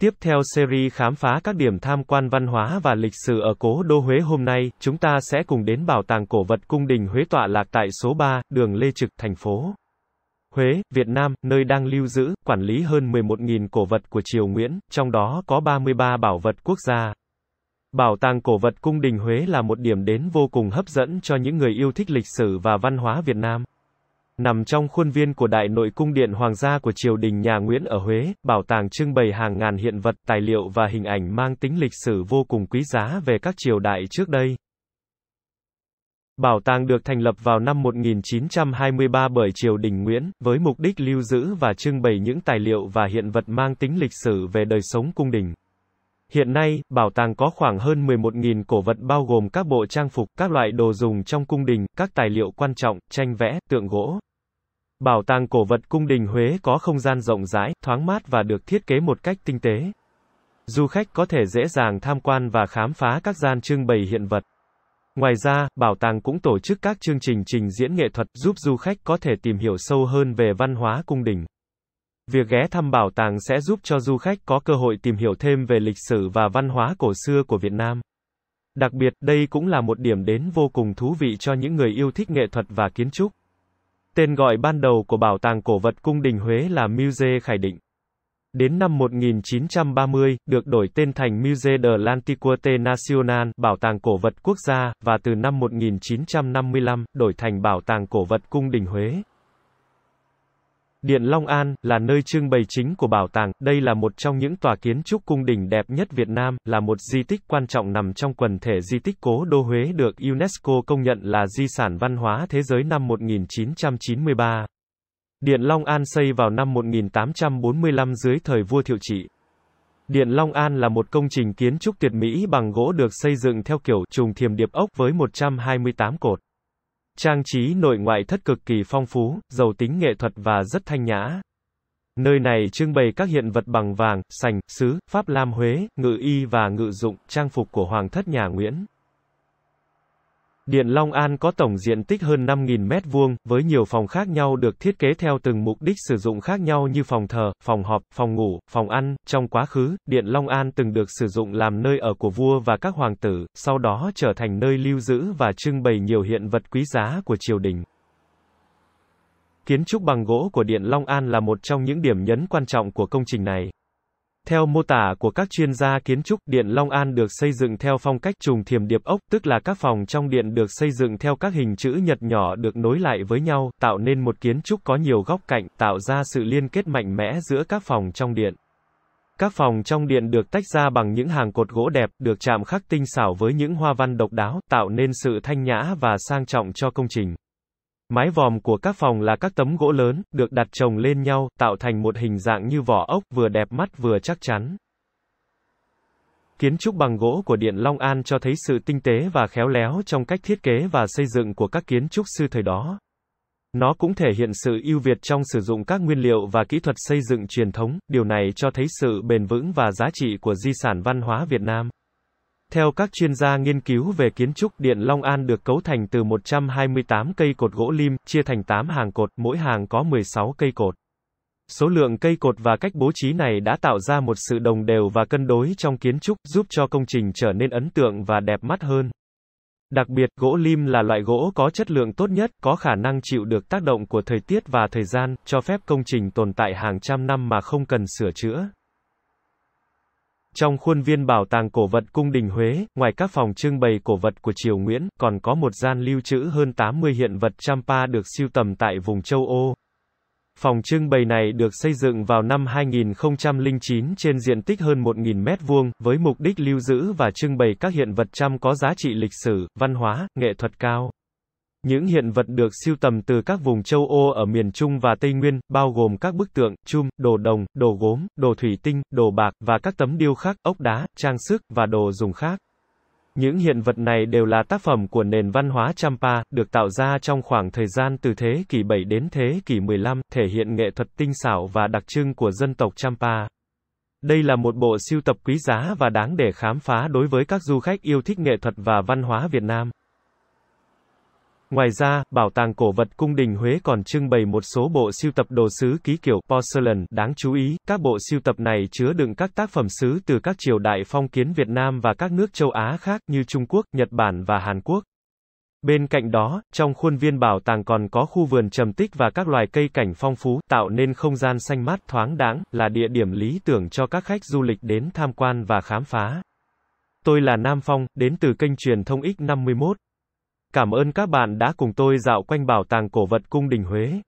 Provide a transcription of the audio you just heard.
Tiếp theo series khám phá các điểm tham quan văn hóa và lịch sử ở cố đô Huế hôm nay, chúng ta sẽ cùng đến bảo tàng cổ vật cung đình Huế tọa lạc tại số 3, đường Lê Trực, thành phố Huế, Việt Nam, nơi đang lưu giữ, quản lý hơn 11.000 cổ vật của triều Nguyễn, trong đó có 33 bảo vật quốc gia. Bảo tàng cổ vật cung đình Huế là một điểm đến vô cùng hấp dẫn cho những người yêu thích lịch sử và văn hóa Việt Nam. Nằm trong khuôn viên của Đại Nội Cung Điện Hoàng gia của triều đình nhà Nguyễn ở Huế, bảo tàng trưng bày hàng ngàn hiện vật, tài liệu và hình ảnh mang tính lịch sử vô cùng quý giá về các triều đại trước đây. Bảo tàng được thành lập vào năm 1923 bởi triều đình Nguyễn, với mục đích lưu giữ và trưng bày những tài liệu và hiện vật mang tính lịch sử về đời sống cung đình. Hiện nay, bảo tàng có khoảng hơn 11.000 cổ vật bao gồm các bộ trang phục, các loại đồ dùng trong cung đình, các tài liệu quan trọng, tranh vẽ, tượng gỗ, Bảo tàng cổ vật cung đình Huế có không gian rộng rãi, thoáng mát và được thiết kế một cách tinh tế. Du khách có thể dễ dàng tham quan và khám phá các gian trưng bày hiện vật. Ngoài ra, bảo tàng cũng tổ chức các chương trình trình diễn nghệ thuật giúp du khách có thể tìm hiểu sâu hơn về văn hóa cung đình. Việc ghé thăm bảo tàng sẽ giúp cho du khách có cơ hội tìm hiểu thêm về lịch sử và văn hóa cổ xưa của Việt Nam. Đặc biệt, đây cũng là một điểm đến vô cùng thú vị cho những người yêu thích nghệ thuật và kiến trúc. Tên gọi ban đầu của bảo tàng cổ vật cung đình Huế là Musée Khải Định. Đến năm 1930, được đổi tên thành Musée de l'Antiquité Nationale, Bảo tàng cổ vật quốc gia, và từ năm 1955, đổi thành Bảo tàng cổ vật cung đình Huế. Điện Long An là nơi trưng bày chính của bảo tàng, đây là một trong những tòa kiến trúc cung đình đẹp nhất Việt Nam, là một di tích quan trọng nằm trong quần thể di tích Cố đô Huế được UNESCO công nhận là di sản văn hóa thế giới năm 1993. Điện Long An xây vào năm 1845 dưới thời vua Thiệu Trị. Điện Long An là một công trình kiến trúc tuyệt mỹ bằng gỗ được xây dựng theo kiểu trùng thiềm điệp ốc với 128 cột. Trang trí nội ngoại thất cực kỳ phong phú, giàu tính nghệ thuật và rất thanh nhã. Nơi này trưng bày các hiện vật bằng vàng, sành, sứ, pháp lam Huế, ngự y và ngự dụng, trang phục của hoàng thất nhà Nguyễn. Điện Long An có tổng diện tích hơn 5.000 m2, với nhiều phòng khác nhau được thiết kế theo từng mục đích sử dụng khác nhau như phòng thờ, phòng họp, phòng ngủ, phòng ăn. Trong quá khứ, Điện Long An từng được sử dụng làm nơi ở của vua và các hoàng tử, sau đó trở thành nơi lưu giữ và trưng bày nhiều hiện vật quý giá của triều đình. Kiến trúc bằng gỗ của Điện Long An là một trong những điểm nhấn quan trọng của công trình này. Theo mô tả của các chuyên gia kiến trúc, Điện Long An được xây dựng theo phong cách trùng thiềm điệp ốc, tức là các phòng trong điện được xây dựng theo các hình chữ nhật nhỏ được nối lại với nhau, tạo nên một kiến trúc có nhiều góc cạnh, tạo ra sự liên kết mạnh mẽ giữa các phòng trong điện. Các phòng trong điện được tách ra bằng những hàng cột gỗ đẹp, được chạm khắc tinh xảo với những hoa văn độc đáo, tạo nên sự thanh nhã và sang trọng cho công trình. Mái vòm của các phòng là các tấm gỗ lớn, được đặt chồng lên nhau, tạo thành một hình dạng như vỏ ốc, vừa đẹp mắt vừa chắc chắn. Kiến trúc bằng gỗ của Điện Long An cho thấy sự tinh tế và khéo léo trong cách thiết kế và xây dựng của các kiến trúc sư thời đó. Nó cũng thể hiện sự ưu việt trong sử dụng các nguyên liệu và kỹ thuật xây dựng truyền thống, điều này cho thấy sự bền vững và giá trị của di sản văn hóa Việt Nam. Theo các chuyên gia nghiên cứu về kiến trúc, Điện Long An được cấu thành từ 128 cây cột gỗ lim, chia thành 8 hàng cột, mỗi hàng có 16 cây cột. Số lượng cây cột và cách bố trí này đã tạo ra một sự đồng đều và cân đối trong kiến trúc, giúp cho công trình trở nên ấn tượng và đẹp mắt hơn. Đặc biệt, gỗ lim là loại gỗ có chất lượng tốt nhất, có khả năng chịu được tác động của thời tiết và thời gian, cho phép công trình tồn tại hàng trăm năm mà không cần sửa chữa. Trong khuôn viên bảo tàng cổ vật cung đình Huế, ngoài các phòng trưng bày cổ vật của Triều Nguyễn, còn có một gian lưu trữ hơn 80 hiện vật Champa được siêu tầm tại vùng châu Âu. Phòng trưng bày này được xây dựng vào năm 2009 trên diện tích hơn 1.000 m2, với mục đích lưu giữ và trưng bày các hiện vật trăm có giá trị lịch sử, văn hóa, nghệ thuật cao. Những hiện vật được siêu tầm từ các vùng châu Âu ở miền Trung và Tây Nguyên, bao gồm các bức tượng, chum, đồ đồng, đồ gốm, đồ thủy tinh, đồ bạc, và các tấm điêu khắc, ốc đá, trang sức, và đồ dùng khác. Những hiện vật này đều là tác phẩm của nền văn hóa Champa, được tạo ra trong khoảng thời gian từ thế kỷ 7 đến thế kỷ 15, thể hiện nghệ thuật tinh xảo và đặc trưng của dân tộc Champa. Đây là một bộ siêu tập quý giá và đáng để khám phá đối với các du khách yêu thích nghệ thuật và văn hóa Việt Nam. Ngoài ra, Bảo tàng cổ vật Cung đình Huế còn trưng bày một số bộ siêu tập đồ sứ ký kiểu porcelain đáng chú ý. Các bộ siêu tập này chứa đựng các tác phẩm sứ từ các triều đại phong kiến Việt Nam và các nước châu Á khác như Trung Quốc, Nhật Bản và Hàn Quốc. Bên cạnh đó, trong khuôn viên bảo tàng còn có khu vườn trầm tích và các loài cây cảnh phong phú, tạo nên không gian xanh mát thoáng đãng, là địa điểm lý tưởng cho các khách du lịch đến tham quan và khám phá. Tôi là Nam Phong, đến từ kênh truyền thông X51. Cảm ơn các bạn đã cùng tôi dạo quanh bảo tàng cổ vật cung đình Huế.